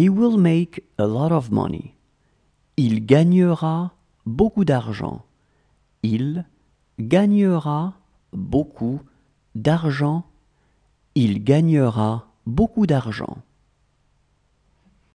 He will make a lot of money. Il gagnera beaucoup d'argent. Il gagnera beaucoup d'argent. Il gagnera beaucoup d'argent.